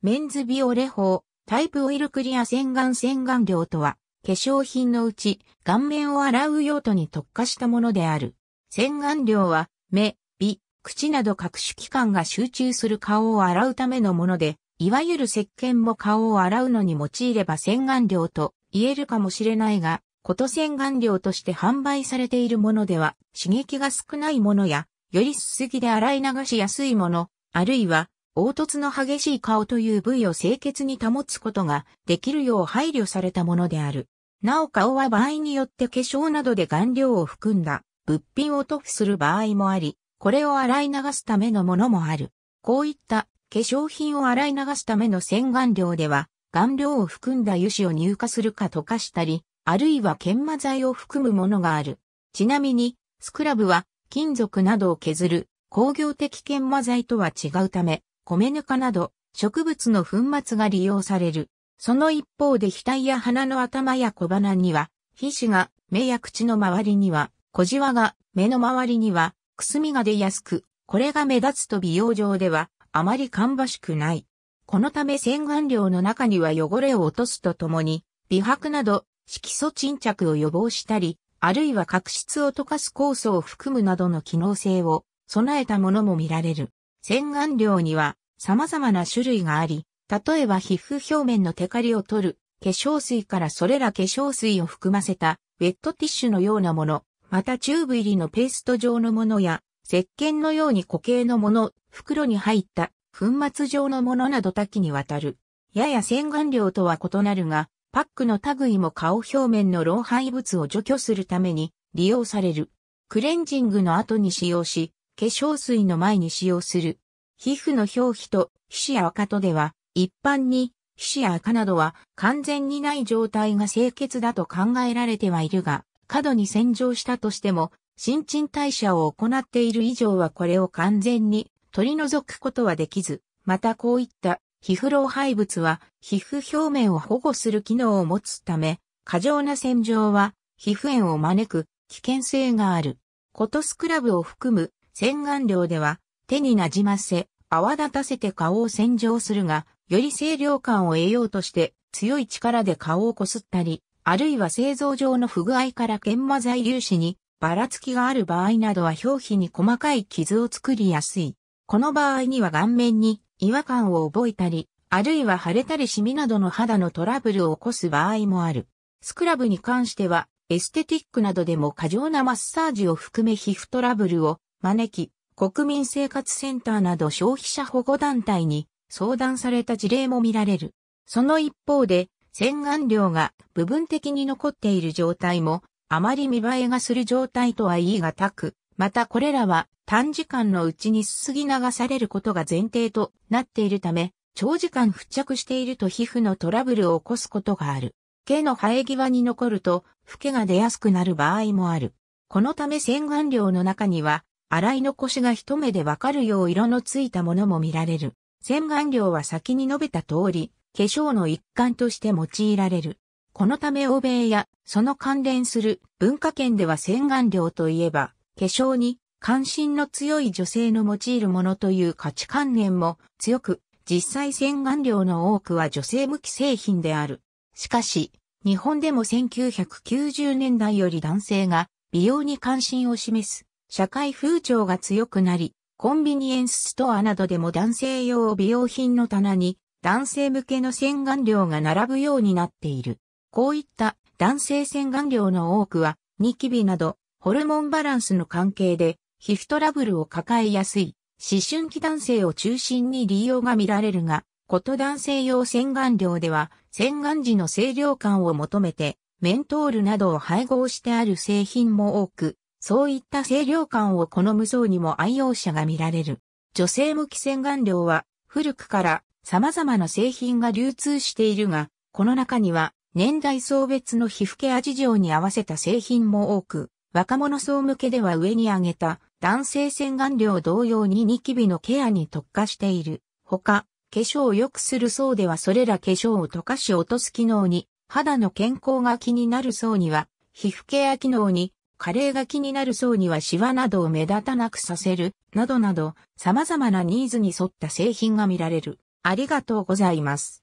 メンズビオレ法、タイプオイルクリア洗顔洗顔料とは、化粧品のうち、顔面を洗う用途に特化したものである。洗顔料は、目、鼻、口など各種器官が集中する顔を洗うためのもので、いわゆる石鹸も顔を洗うのに用いれば洗顔料と言えるかもしれないが、こと洗顔料として販売されているものでは、刺激が少ないものや、よりすすぎで洗い流しやすいもの、あるいは凹凸の激しい顔という部位を清潔に保つことができるよう配慮されたものである。なお顔は場合によって化粧などで顔料を含んだ物品を塗布する場合もあり、これを洗い流すためのものもある。こういった化粧品を洗い流すための洗顔料では、顔料を含んだ油脂を乳化するか溶かしたり、あるいは研磨剤を含むものがある。ちなみに、スクラブは金属などを削る工業的研磨剤とは違うため、米ぬかなど植物の粉末が利用される。その一方で額や鼻の頭や小鼻には、皮脂が目や口の周りには、小じわが目の周りには、くすみが出やすく、これが目立つと美容上では、あまり芳しくない。このため洗顔料の中には汚れを落とすとともに、美白など色素沈着を予防したり、あるいは角質を溶かす酵素を含むなどの機能性を備えたものも見られる。洗顔料には様々な種類があり、例えば皮膚表面のテカリを取る、化粧水からそれら化粧水を含ませたウェットティッシュのようなもの、またチューブ入りのペースト状のものや、石鹸のように固形のもの、袋に入った粉末状のものなど多岐にわたる。やや洗顔料とは異なるが、パックの類も顔表面の老廃物を除去するために利用される。クレンジングの後に使用し、化粧水の前に使用する。皮膚の表皮と皮脂や赤とでは、一般に皮脂や赤などは完全にない状態が清潔だと考えられてはいるが、過度に洗浄したとしても、新陳代謝を行っている以上はこれを完全に取り除くことはできず、またこういった皮膚老廃物は皮膚表面を保護する機能を持つため、過剰な洗浄は皮膚炎を招く危険性がある。コトスクラブを含む洗顔料では、手になじませ、泡立たせて顔を洗浄するが、より清涼感を得ようとして強い力で顔をこすったり、あるいは製造上の不具合から研磨剤粒子にばらつきがある場合などは表皮に細かい傷を作りやすい。この場合には顔面に違和感を覚えたり、あるいは腫れたりシミなどの肌のトラブルを起こす場合もある。スクラブに関しては、エステティックなどでも過剰なマッサージを含め皮膚トラブルを招き、国民生活センターなど消費者保護団体に相談された事例も見られる。その一方で、洗顔料が部分的に残っている状態も、あまり見栄えがする状態とは言い難く、またこれらは短時間のうちにすすぎ流されることが前提となっているため、長時間付着していると皮膚のトラブルを起こすことがある。毛の生え際に残ると、フけが出やすくなる場合もある。このため洗顔料の中には、洗い残しが一目でわかるよう色のついたものも見られる。洗顔料は先に述べた通り、化粧の一環として用いられる。このため欧米やその関連する文化圏では洗顔料といえば、化粧に関心の強い女性の用いるものという価値観念も強く、実際洗顔料の多くは女性向き製品である。しかし、日本でも1990年代より男性が美容に関心を示す社会風潮が強くなり、コンビニエンスストアなどでも男性用美容品の棚に男性向けの洗顔料が並ぶようになっている。こういった男性洗顔料の多くはニキビなどホルモンバランスの関係で皮膚トラブルを抱えやすい思春期男性を中心に利用が見られるが、こと男性用洗顔料では洗顔時の清涼感を求めてメントールなどを配合してある製品も多く、そういった清涼感を好む層にも愛用者が見られる。女性向き洗顔料は古くから様々な製品が流通しているが、この中には年代層別の皮膚ケア事情に合わせた製品も多く、若者層向けでは上に挙げた男性洗顔料同様にニキビのケアに特化している。他、化粧を良くする層ではそれら化粧を溶かし落とす機能に、肌の健康が気になる層には、皮膚ケア機能にカレーが気になる層にはシワなどを目立たなくさせる、などなど、様々なニーズに沿った製品が見られる。ありがとうございます。